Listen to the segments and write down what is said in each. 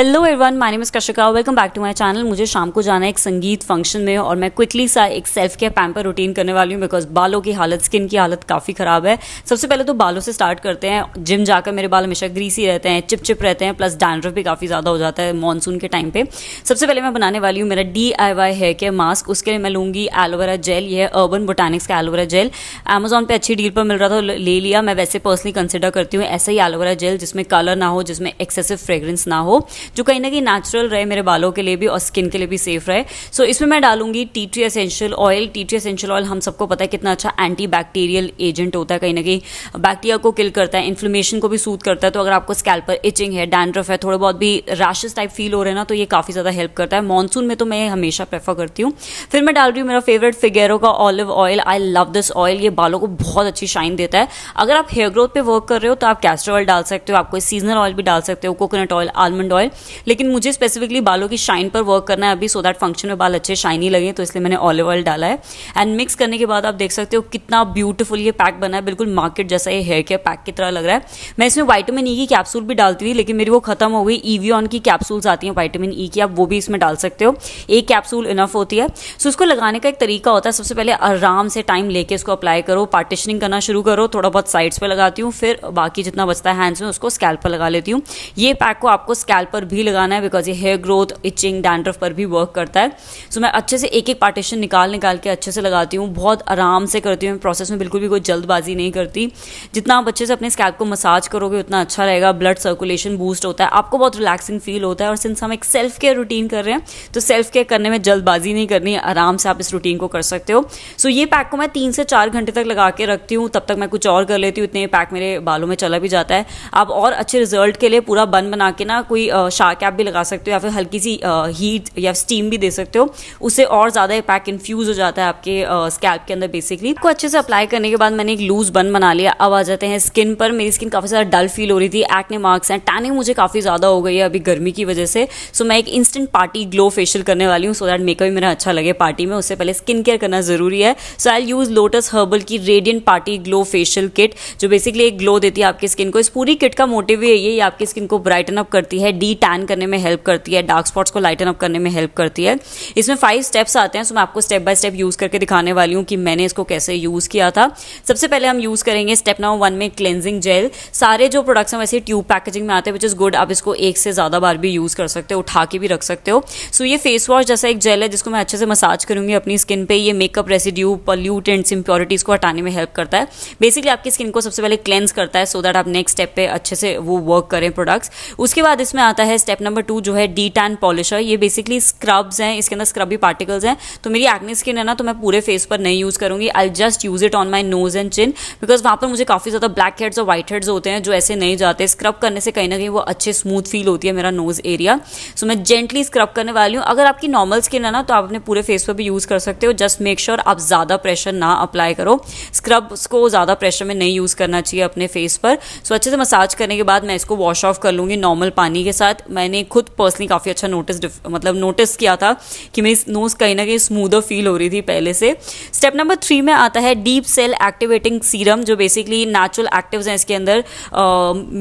Hello everyone my name is Kashika welcome back to my channel मुझे शाम को जाना है एक संगीत फंक्शन में और मैं क्विकली सा एक सेल्फ केयर पैम्पर रूटीन करने वाली हूँ बिकॉज बालों की हालत स्किन की हालत काफ़ी ख़राब है सबसे पहले तो बालों से स्टार्ट करते हैं जिम जाकर मेरे बाल हमेशा ग्रीसी रहते हैं चिप चिप रहते हैं प्लस डैंड्रफ भी काफ़ी ज़्यादा हो जाता है मानसून के टाइम पर सबसे पहले मैं बनाने वाली हूँ मेरा D I Y hair care mask उसके लिए मैं लूँगी एलोवेरा जेल यह अर्बन बोटानिक्स का एलोवेरा जेल अमेजोन पर अच्छी डील पर मिल रहा था तो ले लिया मैं वैसे पर्सनली कंसिडर करती हूँ ऐसा ही एलोवेरा जेल जिसमें कलर ना हो जिसमें एक्सेसिव फ्रेग्रेंस ना हो जो कहीं हैं कि नेचुरल रहे मेरे बालों के लिए भी और स्किन के लिए भी सेफ रहे सो so, इसमें मैं डालूंगी tea tree essential oil tea tree essential oil हम सबको पता है कितना अच्छा एंटी बैक्टीरियल एजेंट होता है कहीं ना कहीं बैक्टीरिया को किल करता है इन्फ्लेमेशन को भी सूद करता है तो अगर आपको स्कैल पर इचिंग है डैंड्रफ है थोड़े बहुत भी रैशेस टाइप फील हो रहे ना तो ये काफ़ी ज़्यादा हेल्प करता है मानसून में तो मैं हमेशा प्रेफर करती हूँ फिर मैं डाल रही हूँ मेरा फेवरेट फिगेरो का olive oil I love this oil ये बालों को बहुत अच्छी शाइन देता है अगर आप हेयर ग्रोथ पे वर्क कर रहे हो तो आप कैस्टर ऑयल डाल सकते हो आपको सीजनल ऑयल भी डाल सकते हो कोकोनट ऑयल आलमंड ऑयल लेकिन लेकिन मुझे स्पेसिफिकली बालों की शाइन पर वर्क करना है अभी सो दैट फंक्शन में बाल अच्छे शाइनी लगे तो इसलिए मैंने ऑलिव ऑयल डाला है एंड मिक्स करने के बाद आप देख सकते हो कितना ब्यूटीफुल ये पैक बना है बिल्कुल मार्केट जैसा ये हेयर केयर पैक की तरह लग रहा है मैं इसमें वाइटामिन ई e की कैप्सूल भी डालती हुई लेकिन मेरी वो खत्म हो गई ईवीऑन की कैप्सूल्स आती हैं वाइटामिन ई e की आप वो भी इसमें डाल सकते हो एक कैप्सूल इनफ होती है सो इसको लगाने का एक तरीका होता है सबसे पहले आराम से टाइम लेके इसको अप्लाई करो पार्टिशनिंग करना शुरू करो थोड़ा बहुत साइड्स पर लगाती हूँ फिर बाकी जितना बचता है हैंड्स में उसको स्कैल्प पर लगा लेती हूँ ये पैक को आपको स्कैल्प पर भी लगाना लगाना है बिकॉज ये हेयर ग्रोथ इचिंग डैंड्रफ पर भी वर्क करता है सो so, मैं अच्छे से एक एक पार्टीशन निकाल निकाल के अच्छे से लगाती हूँ बहुत आराम से करती हूँ प्रोसेस में बिल्कुल भी कोई जल्दबाजी नहीं करती जितना आप अच्छे से अपने स्कैप को मसाज करोगे उतना अच्छा रहेगा ब्लड सर्कुलेशन बूस्ट होता है आपको बहुत रिलैक्सिंग फील होता है और सिंस हम एक सेल्फ केयर रूटीन कर रहे हैं तो सेल्फ केयर करने में जल्दबाजी नहीं करनी आराम से आप इस रूटीन को कर सकते हो सो so, ये पैक को मैं तीन से चार घंटे तक लगा के रखती हूँ तब तक मैं कुछ और कर लेती हूँ इतने पैक मेरे बालों में चला भी जाता है आप और अच्छे रिजल्ट के लिए पूरा बन बना के ना कोई शार्क कैप भी लगा सकते हो या फिर हल्की सी हीट या स्टीम भी दे सकते हो उससे और ज़्यादा पैक इन्फ्यूज़ हो जाता है आपके स्कैल्प के अंदर बेसिकली को अच्छे से अप्लाई करने के बाद मैंने एक लूज़ बन बना लिया अब आ जाते हैं स्किन पर मेरी स्किन काफ़ी ज़्यादा डल फील हो रही थी एक्ने मार्क्स हैं टैनिंग मुझे काफ़ी ज़्यादा हो गई है अभी गर्मी की वजह से सो मैं एक इंस्टेंट पार्टी ग्लो फेशियल करने वाली हूँ सो दैट मेकअप भी मेरा अच्छा लगे पार्टी में उससे पहले स्किन केयर करना ज़रूरी है so I use Lotus herbal की radiant party glow facial kit जो बेसिकली एक ग्लो देती है आपकी स्किन को इस पूरी किट का मोटिव यही है ये आपकी स्किन को ब्राइटन अप करती है डी टैन करने करने में हेल्प करती है डार्क स्पॉट्स को लाइटन अप करने में हेल्प करती है इसमें फाइव स्टेप्स आते हैं सो तो मैं आपको स्टेप बाय स्टेप यूज़ करके दिखाने वाली हूँ कि मैंने इसको कैसे यूज़ किया था सबसे पहले हम यूज़ करेंगे स्टेप नंबर वन में क्लेंजिंग जेल सारे जो प्रोडक्ट्स हैं वैसे ट्यूब पैकेजिंग में आते हैं विच इज़ गुड आप इसको एक से ज़्यादा बार भी यूज़ कर सकते हो उठा के भी रख सकते हो सो ये फेस वॉश जैसा एक जेल है जिसको मैं अच्छे से मसाज करूंगी अपनी स्किन पर ये मेकअप रेसिड्यू पल्यूटेंट्स इम्प्योरिटीज़ को हटाने में हेल्प करता है बेसिकली आपकी स्किन को सबसे पहले क्लेंस करता है सो दैट आप नेक्स्ट स्टेप पे अच्छे से वो वर्क करें प्रोडक्ट्स उसके बाद इसमें आता है स्टेप नंबर टू जो है डी टैन पॉलिशर ये बेसिकली स्क्रब्स हैं इसके अंदर स्क्रबी पार्टिकल्स हैं तो मेरी एक्ने स्किन है ना तो मैं पूरे फेस पर नहीं यूज़ करूँगी I just use it on my nose and chin because वहाँ पर मुझे काफ़ी ज़्यादा ब्लैक हेड्स और वाइट हेड्स होते हैं जो ऐसे नहीं जाते स्क्रब करने से कहीं ना कहीं वो अच्छे स्मूथ फील होती है मेरा नोज एरिया सो मैं जेंटली स्क्रब करने वाली हूँ अगर आपकी नॉर्मल स्किन है ना तो आप अपने पूरे फेस पर भी यूज़ कर सकते हो जस्ट मेक श्योर आप ज़्यादा प्रेशर ना अप्लाई करो स्क्रब्स को ज़्यादा प्रेशर में नहीं यूज़ करना चाहिए अपने फेस पर सो so, अच्छे से मसाज करने के बाद मैं इसको वॉश ऑफ कर लूँगी नॉर्मल पानी के साथ मैंने मैंने खुद पर्सनली काफ़ी अच्छा नोटिस मतलब नोटिस किया था कि मेरी नोज कहीं ना कहीं स्मूदर फील हो रही थी पहले से स्टेप नंबर थ्री में आता है डीप सेल एक्टिवेटिंग सीरम जो बेसिकली नेचुरल एक्टिव्स हैं इसके अंदर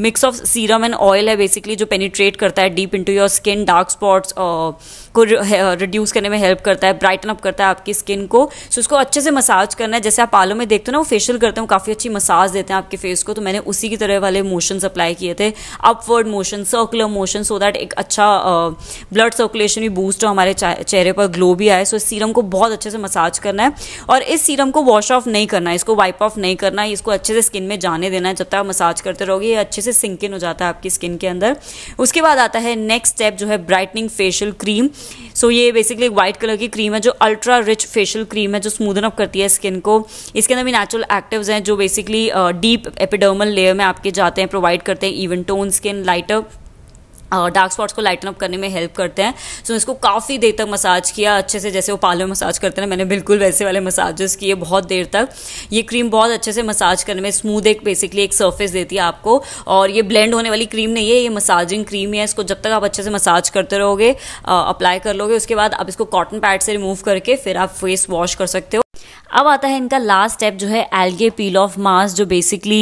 mix of serum and oil है बेसिकली जो पेनिट्रेट करता है deep into your skin dark spots को रिड्यूस करने में हेल्प करता है ब्राइटन अप करता है आपकी स्किन को सो इसको अच्छे से मसाज करना है जैसे आप पालों में देखते हो ना वो फेशियल करते हैं काफ़ी अच्छी मसाज देते हैं आपके फेस को तो मैंने उसी की तरह वाले मोशन अप्लाई किए थे upward motion circular motion so that एक अच्छा ब्लड सर्कुलेशन भी बूस्ट हो हमारे चेहरे पर ग्लो भी आए सो इस सीरम को बहुत अच्छे से मसाज करना है और इस सीरम को वॉश ऑफ नहीं करना है इसको वाइप ऑफ नहीं करना है इसको अच्छे से स्किन में जाने देना है जब तक आप मसाज करते रहोगे ये अच्छे से सिंकिन हो जाता है आपकी स्किन के अंदर उसके बाद आता है नेक्स्ट स्टेप जो है brightening facial cream so so, ये बेसिकली वाइट कलर की क्रीम है जो अल्ट्रा रिच फेशियल क्रीम है जो स्मूदन अप करती है स्किन को इसके अंदर भी नेचुरल एक्टिव हैं जो बेसिकली डीप एपिडर्मल लेयर में आपके जाते हैं प्रोवाइड करते हैं इवन टोन स्किन लाइटर और डार्क स्पॉट्स को लाइटन अप करने में हेल्प करते हैं सो so, इसको काफ़ी देर तक मसाज किया अच्छे से जैसे वो पालो में मसाज करते हैं मैंने बिल्कुल वैसे वाले मसाजेस किए बहुत देर तक ये क्रीम बहुत अच्छे से मसाज करने में स्मूथ एक बेसिकली एक सर्फेस देती है आपको और ये ब्लेंड होने वाली क्रीम नहीं है ये मसाजिंग क्रीम है इसको जब तक आप अच्छे से मसाज करते रहोगे अप्लाई कर लोगे उसके बाद आप इसको कॉटन पैड से रिमूव करके फिर आप फेस वॉश कर सकते हो अब आता है इनका लास्ट स्टेप जो है एल्गे पील ऑफ मास्क जो बेसिकली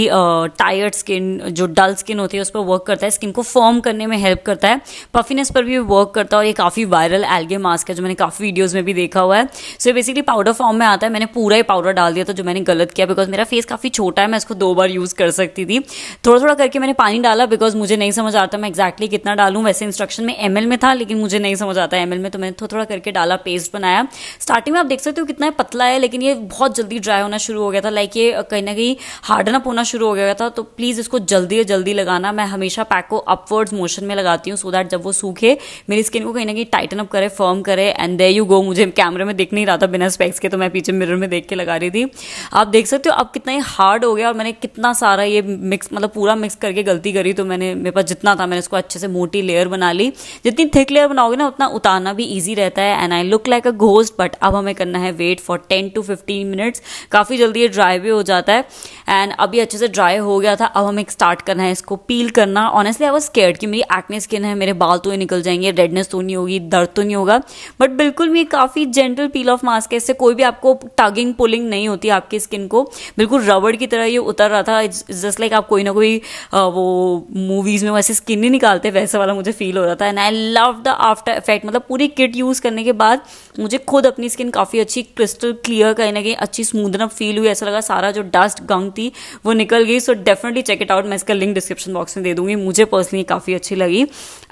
टायर्ड स्किन जो डल स्किन होती है उस पर वर्क करता है स्किन को फॉर्म करने में हेल्प करता है पफिनेस पर भी वर्क करता है और ये काफ़ी वायरल एल्गे मास्क है जो मैंने काफ़ी वीडियोज़ में भी देखा हुआ है सो so, ये बेसिकली पाउडर फॉर्म में आता है मैंने पूरा ही पाउडर डाल दिया था जो मैंने गलत किया बिकॉज मेरा फेस काफ़ी छोटा है मैं इसको दो बार यूज़ कर सकती थी थोड़ा थोड़ा करके मैंने पानी डाला बिकॉज मुझे नहीं समझ आता मैं एक्जैक्टली कितना डालूँ वैसे इंस्ट्रक्शन में एम में था लेकिन मुझे नहीं समझ आता एम में तो मैंने थोड़ा थोड़ा करके डाला पेस्ट बनाया स्टार्टिंग में आप देख सकते हो कितना पतला है लेकिन ये बहुत जल्दी ड्राई होना शुरू हो गया था लाइक ये कहीं ना कहीं हार्डन अप होना शुरू हो गया था तो प्लीज़ इसको जल्दी जल्दी लगाना मैं हमेशा पैक को अपवर्ड्स मोशन में लगाती हूँ सो दैट जब वो सूखे मेरी स्किन को कहीं ना कहीं टाइटन अप करे फर्म करे एंड दे यू गो मुझे कैमरे में दिख नहीं रहा था बिना स्पेक्स के तो मैं पीछे मिरर में देख के लगा रही थी आप देख सकते हो अब कितना ही हार्ड हो गया और मैंने कितना सारा ये मिक्स मतलब पूरा मिक्स करके गलती करी तो मैंने मेरे पास जितना था मैंने इसको अच्छे से मोटी लेयर बना ली जितनी थिक लेयर बनाओगे ना उतना उतारना भी ईजी रहता है and I look like a ghost but अब हमें करना है wait for ten to fifteen minutes काफ़ी जल्दी ये ड्राई भी हो जाता है एंड अभी अच्छे से ड्राई हो गया था अब हम एक स्टार्ट करना है इसको पील करना ऑनेस्टली आई वॉज स्केयर्ड कि मेरी एक्ने स्किन है मेरे बाल तो ही निकल जाएंगे रेडनेस तो नहीं होगी दर्द तो नहीं होगा बट बिल्कुल भी काफ़ी जेंटल पील ऑफ मास्क है इससे कोई भी आपको टगिंग पुलिंग नहीं होती आपकी स्किन को बिल्कुल रबड़ की तरह ये उतर रहा था जस्ट लाइक आप कोई ना कोई वो मूवीज़ में वैसे स्किन ही निकालते वैसे वाला मुझे फील हो रहा था and I love the after effect मतलब पूरी किट यूज़ करने के बाद मुझे खुद अपनी स्किन काफ़ी अच्छी क्रिस्टल क्लियर जगह कहीं ना कहीं अच्छी स्मूदनअप फील हुई ऐसा लगा सारा जो डस्ट गंग थी वो निकल गई so definitely check it out मैं इसका लिंक डिस्क्रिप्शन बॉक्स में दे दूंगी मुझे पर्सनली काफ़ी अच्छी लगी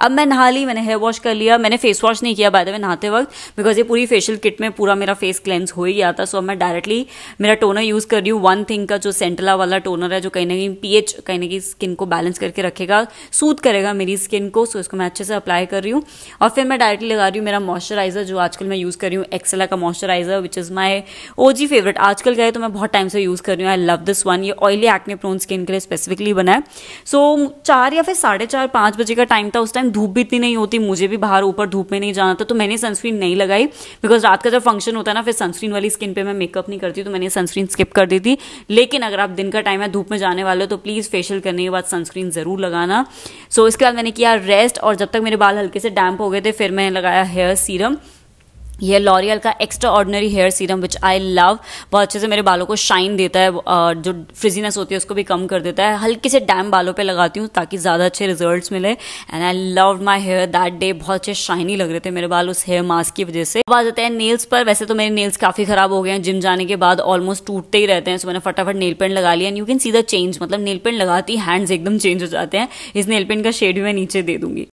अब मैं नहा ली मैंने हेयर वॉश कर लिया मैंने फेस वॉश नहीं किया बाद में नहाते वक्त बिकॉज ये पूरी फेशियल किट में पूरा मेरा फेस क्लेंस हो ही गया था सो अब मैं डायरेक्टली मेरा टोनर यूज़ कर रही हूँ वन थिंग का जो सेंटला वाला टोनर है जो कहीं ना कहीं पीएच कहीं ना कहीं स्किन को बैलेंस करके रखेगा सूद करेगा मेरी स्किन को सो इसको मैं अच्छे से अप्लाई कर रही हूँ और फिर मैं डायरेक्टली लगा रही हूँ मेरा मॉइस्चराइजर जो आजकल मैं यूज़ कर रही हूँ एक्सेला का moisturiser which is my OG favourite आजकल गए तो मैं बहुत टाइम से यूज़ कर रही हूँ आई लव दिस वन ये ऑयली एक्ने प्रोन स्किन के लिए स्पेसिफिकली बना है सो so, चार या फिर साढ़े चार पांच बजे का टाइम था उस टाइम धूप भी इतनी नहीं होती मुझे भी बाहर ऊपर धूप में नहीं जाना था तो मैंने सनस्क्रीन नहीं लगाई बिकॉज रात का जब फंक्शन होता है ना फिर सनस्क्रीन वाली स्किन पर मैं मेकअप नहीं करती तो मैंने सनस्क्रीन स्किप कर दी थी लेकिन अगर आप दिन का टाइम है धूप में जाने वाले हो तो प्लीज़ फेशियल करने के बाद सनस्क्रीन ज़रूर लगाना सो so, इसके बाद मैंने किया रेस्ट और जब तक मेरे बाल हल्के से डैम्प हो गए थे फिर मैंने लगाया हेयर सीरम यह लॉरियल का extraordinary hair serum which I love बहुत अच्छे से मेरे बालों को शाइन देता है और जो फ्रिजीनेस होती है उसको भी कम कर देता है हल्के से डैम बालों पे लगाती हूँ ताकि ज़्यादा अच्छे रिजल्ट्स मिले and I love my hair that day बहुत अच्छे शाइनी लग रहे थे मेरे बाल उस हेयर मास्क की वजह से अब आ जाते हैं नेल्स पर वैसे तो मेरे नेल्स काफ़ी ख़राब हो गए हैं जिम जाने के बाद ऑलमोस्ट टूटते ही रहते हैं सो मैंने फटाफट नेल पेंट लगा लिया and you can see the change मतलब नेल पेंट लगाती हैंड्स एकदम चेंज हो जाते हैं इस नेल पेंट का शेड भी मैं नीचे दे दूंगी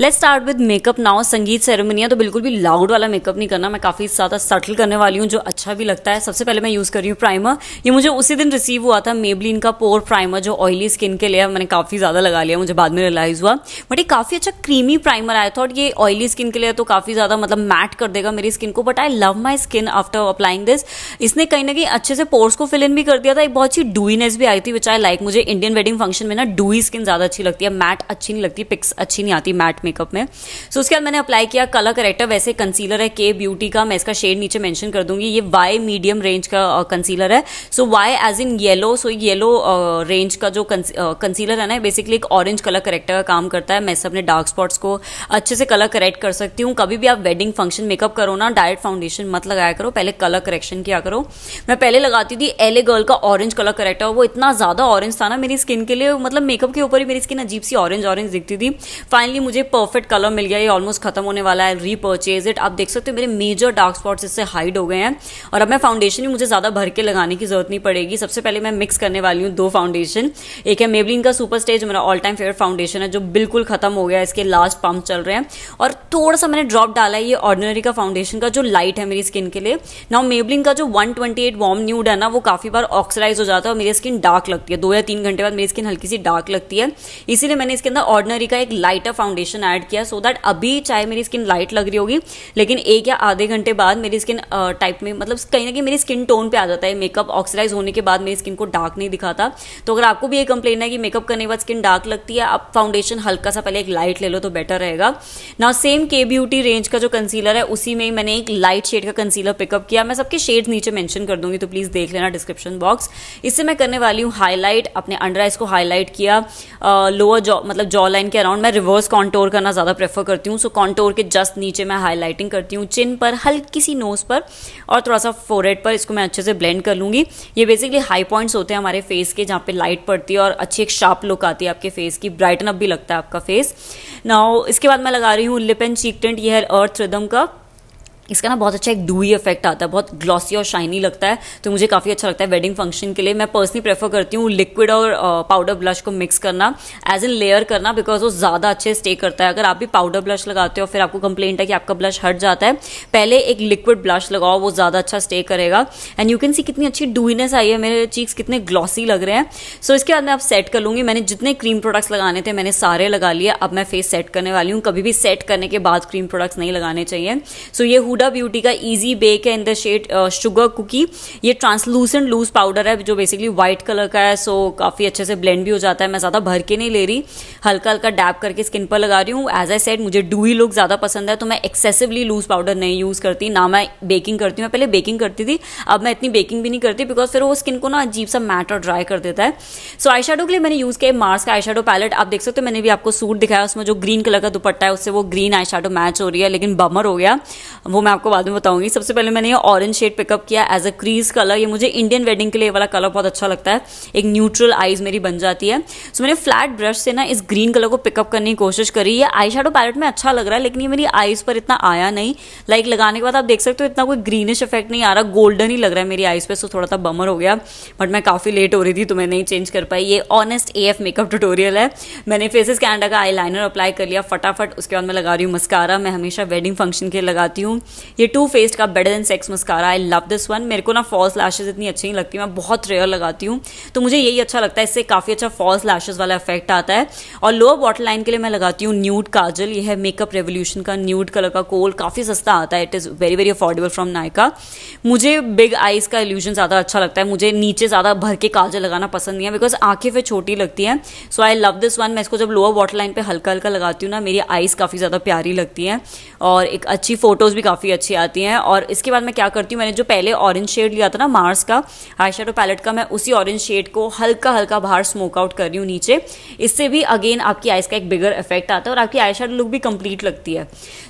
let's start with makeup now sangeet सेरेमनिया तो बिल्कुल भी लाउड वाला मेकअप नहीं करना मैं काफ़ी ज़्यादा सटल करने वाली हूँ जो अच्छा भी लगता है सबसे पहले मैं यूज़ कर रही हूँ प्राइमर ये मुझे उसी दिन रिसीव हुआ था मेबलिन का पोर प्राइमर जो ऑयली स्किन के लिए मैंने काफ़ी ज़्यादा लगा लिया मुझे बाद में रियलाइज़ हुआ बट ये काफ़ी अच्छा क्रीमी प्राइमर आया था और ये ऑयली स्किन के लिए तो काफ़ी ज़्यादा मतलब मैट कर देगा मेरी स्किन को but I love my skin after applying this इसने कहीं ना कहीं अच्छे से पोर्स को फिल इन भी कर दिया था एक बहुत अच्छी डूईनेस भी आई थी विच आई लाइक मुझे इंडियन वेडिंग फंक्शन में ना डूई स्किन ज़्यादा अच्छी लगती है मैट अच्छी नहीं लगती पिक्स अच्छी नहीं आती मैट मेकअप में सो so, उसके बाद मैंने अप्लाई किया कलर करेक्टर वैसे कंसीलर है के ब्यूटी का मैं इसका शेड नीचे मैंशन कर दूंगी ये वाई मीडियम रेंज का कंसीलर है so Y as in yellow so yellow range का जो कंसीलर है ना बेसिकली एक ऑरेंज कलर करेक्टर का काम करता है मैं अपने डार्क स्पॉट्स को अच्छे से कलर करेक्ट कर सकती हूँ कभी भी आप वेडिंग फंक्शन मेकअप करो ना डायरेक्ट फाउंडेशन मत लगाया करो पहले कलर करेक्शन किया करो मैं पहले लगाती थी एले गर्ल का ऑरेंज कलर करेक्टर वो इतना ज़्यादा ऑरेंज था ना मेरी स्किन के लिए मतलब मेकअप के ऊपर ही मेरी स्किन अजीब सी ऑरेंज ऑरेंज दिखती थी फाइनली मुझे परफेक्ट कलर मिल गया ये ऑलमोस्ट खत्म होने वाला है रीपर्चेज इट आप देख सकते हो मेरे मेजर डार्क स्पॉट्स इससे हाइड हो गए हैं और अब मैं फाउंडेशन भी मुझे ज़्यादा भर के लगाने की जरूरत नहीं पड़ेगी सबसे पहले मैं मिक्स करने वाली हूँ दो फाउंडेशन एक है मेबलिन का सुपर स्टेज मेरा ऑल टाइम फेवरेट फाउंडेशन है जो बिल्कुल खत्म हो गया इसके लास्ट पंप चल रहे हैं और थोड़ा सा मैंने ड्रॉप डाला है ये ऑर्डिनरी का फाउंडेशन का जो लाइट है मेरी स्किन के लिए ना मेबलिन का जो one twenty eight warm nude है ना वो काफ़ी बार ऑक्सीडाइज हो जाता है और मेरी स्किन डार्क लगती है दो या तीन घंटे बाद मेरी स्किन हल्की सी डार्क लगती है इसीलिए मैंने इसके अंदर ऑर्डनरी का एक लाइटर फाउंडेशन लोशन ऐड किया सो so दैट अभी चाहे मेरी स्किन लाइट लग रही होगी लेकिन एक या आधे घंटे बाद मेरी स्किन टाइप में मतलब कहीं ना कहीं मेरी स्किन टोन पे आ जाता है मेकअप ऑक्सीडाइज होने के बाद मेरी स्किन को डार्क नहीं दिखाता तो अगर आपको भी ये कंप्लेन है कि मेकअप करने के बाद स्किन डार्क लगती है आप फाउंडेशन हल्का सा पहले एक लाइट ले लो तो बेटर रहेगा ना सेम के ब्यूटी रेंज का जो कंसीलर है उसी में मैंने एक लाइट शेड का कंसीलर पिकअप किया मैं सबके शेड नीचे मेंशन कर दूंगी तो प्लीज़ देख लेना डिस्क्रिप्शन बॉक्स इससे मैं करने वाली हूँ हाईलाइट अपने अंडर आइज को हाईलाइट किया लोअर जॉ मतलब जॉ लाइन के अराउंड मैं रिवर्स कॉन्टोर करना ज़्यादा प्रेफर करती हूँ सो कॉन्टोर के जस्ट नीचे मैं हाईलाइटिंग करती हूँ चिन पर हल्की सी नोज पर और थोड़ा सा फोरेड पर इसको मैं अच्छे से ब्लेंड कर लूँगी ये बेसिकली हाई पॉइंट्स होते हैं हमारे फेस के जहाँ पे लाइट पड़ती है और अच्छी एक शार्प लुक आती है आपके फेस की ब्राइटन अप भी लगता है आपका फेस ना इसके बाद मैं लगा रही हूँ लिप एंड चीक टेंट ये है अर्थ रिदम का इसका ना बहुत अच्छा एक डूई इफेक्ट आता है बहुत ग्लॉसी और शाइनी लगता है तो मुझे काफ़ी अच्छा लगता है वेडिंग फंक्शन के लिए मैं पर्सनली प्रेफर करती हूँ लिक्विड और पाउडर ब्लश को मिक्स करना एज इन लेयर करना बिकॉज वो ज़्यादा अच्छे स्टे करता है अगर आप भी पाउडर ब्लश लगाते हो फिर आपको कंप्लेंट है कि आपका ब्लश हट जाता है पहले एक लिक्विड ब्लश लगाओ वो ज़्यादा अच्छा स्टे करेगा एंड यू कैन सी कितनी अच्छी डूईनेस आई है मेरे चीक्स कितने ग्लॉसी लग रहे हैं सो so, इसके बाद मैं अब सेट कर लूँगी मैंने जितने क्रीम प्रोडक्ट्स लगाने थे मैंने सारे लगा लिए अब मैं फेस सेट करने वाली हूँ कभी भी सेट करने के बाद क्रीम प्रोडक्ट्स नहीं लगाने चाहिए सो so, ये हुडा ब्यूटी का इजी बेक है in the shade sugar cookie ये ट्रांसलूसेंट लूज पाउडर है जो बेसिकली व्हाइट कलर का है सो काफ़ी अच्छे से ब्लेंड भी हो जाता है मैं ज़्यादा भर के नहीं ले रही हल्का हल्का डैप करके स्किन पर लगा रही हूँ एज आई सेड मुझे डूई लुक ज़्यादा पसंद है तो मैं एक्सेसिवली लूज पाउडर नहीं यूज़ करती ना मैं बेकिंग करती हूँ मैं पहले बेकिंग करती थी अब मैं इतनी बेकिंग भी नहीं करती बिकॉज फिर वो स्किन को ना अजीब सा मैट और ड्राई कर देता है सो आई के लिए मैंने यूज़ किया मार्स का आई पैलेट आप देख सकते हो मैंने भी आपको सूट दिखाया उसमें जो ग्रीन कलर का दुपट्टा है उससे वो ग्रीन आई मैच हो रही है लेकिन बमर हो गया वो मैं आपको बाद में बताऊंगी सबसे पहले मैंने ये ऑरेंज शेड पिकअप किया एज अ क्रीज कलर ये मुझे इंडियन वेडिंग के लिए वाला कलर बहुत अच्छा लगता है एक न्यूट्रल आईज मेरी बन जाती है सो so, मैंने फ्लैट ब्रश से ना इस ग्रीन कलर को पिकअप करने की कोशिश करी ये आई शेडो पैलेट में अच्छा लग रहा है लेकिन ये मेरी आईज पर इतना आया नहीं लाइक लगाने के बाद आप देख सकते हो इतना कोई ग्रीनिश इफेक्ट नहीं आ रहा गोल्डन ही लग रहा है मेरी आईज पर सो थोड़ा सा बमर हो गया बट मैं काफ़ी लेट हो रही थी तो मैं नहीं चेंज कर पाई ये honest A F makeup tutorial है मैंने फेसिस कैंडा का आई अप्लाई कर लिया फटाफट उसके बाद मैं लगा रही हूँ मस्कारा मैं हमेशा वेडिंग फंक्शन के लगाती हूँ ये टू फेस्ड का better than sex mascara I love this one मेरे को ना फॉल्स लैशेज इतनी अच्छी नहीं लगती मैं बहुत रेयर लगाती हूँ तो मुझे यही अच्छा लगता है इससे काफ़ी अच्छा फॉल्स लैशेज वाला इफेक्ट आता है और लोअर बॉटल लाइन के लिए मैं लगाती हूँ न्यूड काजल ये है मेकअप रेवोल्यूशन का न्यूड कलर का कोल काफ़ी सस्ता आता है it is very very affordable from Nykaa मुझे बिग आईज का एल्यूजन ज़्यादा अच्छा लगता है मुझे नीचे ज़्यादा भर के काजल लगाना पसंद नहीं है बिकॉज आंखें फिर छोटी लगती है so I love this one मैं इसको जब लोअर वॉटर लाइन पर हल्का हल्का लगाती हूँ ना मेरी आईज काफ़ी ज़्यादा प्यारी लगती है और एक अच्छी फोटोज़ भी काफ़ी काफ़ी अच्छी आती हैं और इसके बाद मैं क्या करती हूँ मैंने जो पहले ऑरेंज शेड लिया था ना मार्स का आई शेडो पैलेट का मैं उसी ऑरेंज शेड को हल्का हल्का बाहर स्मोक आउट कर रही हूँ नीचे इससे भी अगेन आपकी आइज़ का एक बिगर इफेक्ट आता है और आपकी आई लुक भी कंप्लीट लगती है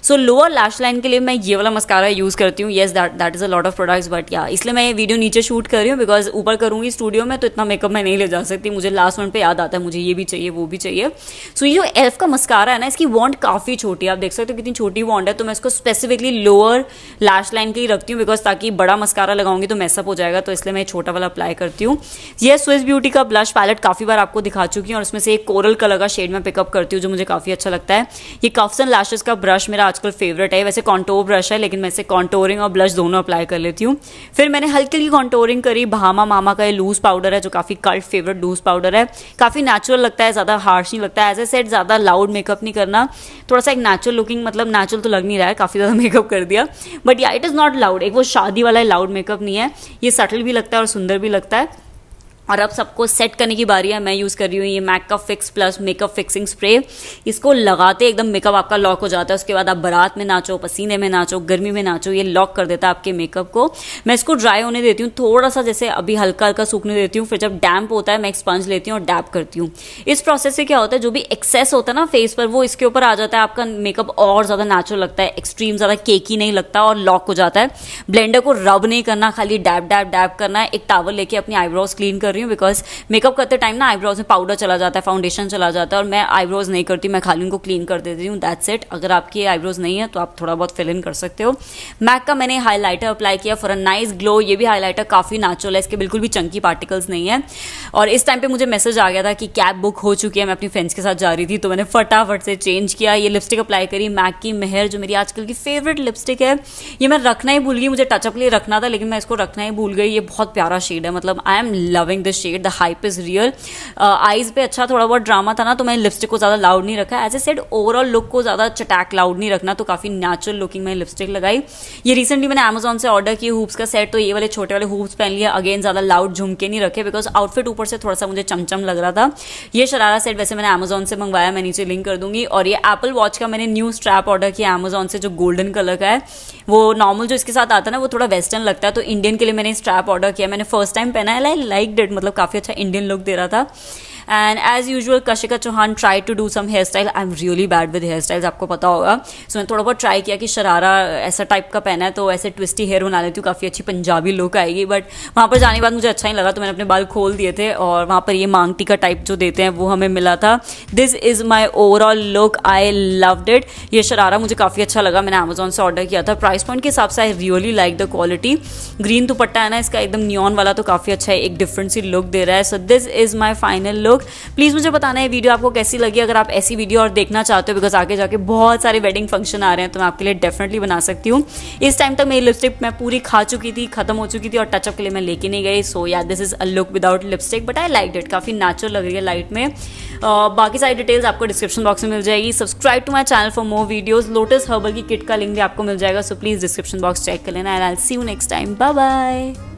सो लोअर लैश लाइन के लिए मैं ये वाला मस्कारा यूज़ करती हूँ yes that that is a lot of products but या इसलिए मैं ये वीडियो नीचे शूट कर रही हूँ बिकॉज ऊपर करूँगी स्टूडियो में तो इतना मेकअप मैं नहीं ले जा सकती मुझे लास्ट वन पे याद आता है मुझे ये भी चाहिए वो भी चाहिए सो so, ये जो एल्फ का मस्कारा है ना इसकी वॉन्ट काफ़ी छोटी है आप देख सकते हो कितनी छोटी वॉन्ट है तो मैं इसको specifically lower lower lash line के ही रखती हूँ बिकॉज ताकि बड़ा मस्कारा लगाऊंगी तो मैसअप हो जाएगा तो इसलिए मैं छोटा वाला अप्लाई करती हूँ ये स्विस ब्यूटी का ब्लश पैलेट काफ़ी बार आपको दिखा चुकी हूँ और उसमें से एक कोरल कलर का शेड में पिकअप करती हूँ जो मुझे काफ़ी अच्छा लगता है ये कफ्स एंड लैशेज का ब्रश मेरा आजकल फेवरेट है वैसे कॉन्टोर ब्रश है लेकिन मैं इसे कॉन्टोरिंग और ब्लश दोनों अप्लाई कर लेती हूँ फिर मैंने हल्की हल्की कॉन्टोरिंग करी भामा मामा का ये लूज पाउडर है जो काफ़ी कल्ट फेवरेट लूज पाउडर है काफ़ी नेचुरल लगता है ज़्यादा हार्श नहीं लगता है एज ए सेट ज़्यादा लाउड मेकअप नहीं करना थोड़ा सा एक नेचुरल लुकिंग मतलब नेचुरल तो लग नहीं रहा है काफ़ी ज़्यादा मेकअप कर दिया दिया बट या इट इज़ नॉट लाउड एक वो शादी वाला लाउड मेकअप नहीं है ये सटल भी लगता है और सुंदर भी लगता है और अब सबको सेट करने की बारी है मैं यूज़ कर रही हूँ ये makeup fix plus makeup fixing spray इसको लगाते एकदम मेकअप आपका लॉक हो जाता है उसके बाद आप बारात में नाचो पसीने में नाचो गर्मी में नाचो ये लॉक कर देता है आपके मेकअप को मैं इसको ड्राई होने देती हूँ थोड़ा सा जैसे अभी हल्का हल्का सूखने देती हूँ फिर जब डैम्प होता है मैं एक स्पंज लेती हूँ और डैप करती हूँ इस प्रोसेस से क्या होता है जो भी एक्सेस होता है ना फेस पर वो इसके ऊपर आ जाता है आपका मेकअप और ज़्यादा नेचुरल लगता है एक्सट्रीम ज़्यादा केकी नहीं लगता और लॉक हो जाता है ब्लेंडर को रब नहीं करना खाली डैप डैप डैप करना है एक टावल लेके अपनी आईब्रोज क्लीन कर रही हूँ बिकॉज मेकअप करते टाइम ना आईब्रोज में पाउडर चला जाता है फाउंडेशन चला जाता है और मैं आईब्रोज नहीं करती मैं खाली उनको क्लीन कर देती हूँ दैट्स इट अगर आपकी आईब्रोज नहीं है तो आप थोड़ा बहुत फिल इन कर सकते हो मैक का मैंने हाईलाइटर अप्लाई किया फॉर अ नाइस ग्लो ये भी हाईलाइटर काफ़ी नेचुरल है इसके बिल्कुल भी चंकी पार्टिकल्स नहीं है और इस टाइम पर मुझे मैसेज आ गया था कि कैब बुक हो चुकी है मैं अपनी फ्रेंड्स के साथ जा रही थी तो मैंने फटाफट से चेंज किया ये लिपस्टिक अप्लाई करी मैक की मेहर जो मेरी आजकल की फेवरेट लिपस्टिक है ये मैं रखना ही भूल गई मुझे टचअप लिए रखना था लेकिन मैं इसको रखना ही भूल गई ये बहुत प्यारा शेड है मतलब I am loving this shade the hype is real eyes पे अच्छा थोड़ा बहुत ड्रामा था ना तो मैंने लिपस्टिक को ज़्यादा लाउड नहीं रखा as a said overall look को ज़्यादा चटैक लाउड नहीं रखना तो काफ़ी नेचुरल लुकिंग मैंने लिपस्टिक लगाई ये रिसेंटली मैंने अमेजोन से ऑर्डर किए हुप्स का सेट तो ये वाले छोटे वाले हुप्स पहन लिए अगेन ज़्यादा लाउड झुमके नहीं रखे बिकॉज आउटफिट ऊपर से थोड़ा सा मुझे चमचम लग रहा था ये शरारा सेट वैसे मैंने अमेजोन से मंगवाया मैं नीचे लिंक कर दूंगी और ये एप्पल वॉच का मैंने न्यू स्ट्रैप ऑर्डर किया अमेजोन से जो गोल्डन कलर का है वो नॉर्मल जो इसके साथ आता है ना वो थोड़ा वेस्टर्न लगता है तो इंडियन के लिए मैंने स्ट्रैप ऑर्डर किया मैंने फर्स्ट टाइम पहना है लाइक डिट मतलब काफ़ी अच्छा इंडियन लुक दे रहा था and as usual Kashika Chauhan try to do some hair style I am really bad with hair styles आपको पता होगा सो so, मैंने थोड़ा बहुत ट्राई किया कि शरारा ऐसा टाइप का पहना है तो ऐसे ट्विस्टी हेयर बना लेती हूँ काफ़ी अच्छी पंजाबी लुक आएगी बट वहाँ पर जाने के बाद मुझे अच्छा नहीं लगा तो मैंने अपने बाल खोल दिए थे और वहाँ पर ये मांगटी का टाइप जो देते हैं वो हमें मिला था this is my overall look I love it ये शरारा मुझे काफ़ी अच्छा लगा मैंने अमेजोन से ऑर्डर किया था प्राइस पॉइंट के हिसाब से I really like the quality green dupatta है ना इसका एकदम न्यून वाला तो काफ़ी अच्छा है एक डिफरेंट सी लुक दे रहा है so this is my final look लोग प्लीज़ मुझे बताना ये वीडियो आपको कैसी लगी अगर आप ऐसी वीडियो और देखना चाहते हो बिकॉज आगे जाके बहुत सारे वेडिंग फंक्शन आ रहे हैं तो मैं आपके लिए डेफिनेटली बना सकती हूँ इस टाइम तक मेरी लिपस्टिक मैं पूरी खा चुकी थी खत्म हो चुकी थी और टचअप के लिए मैं लेके नहीं गई so yeah this is a look without lipstick but I like it काफ़ी नेचुरल लग रही है लाइट में बाकी सारी डिटेल्स आपको डिस्क्रिप्शन बॉक्स में मिल जाएगी subscribe to my channel for more videos lotus herbal की किट का लिंक भी आपको मिल जाएगा so please description box check कर लेना and I see you next time bye bye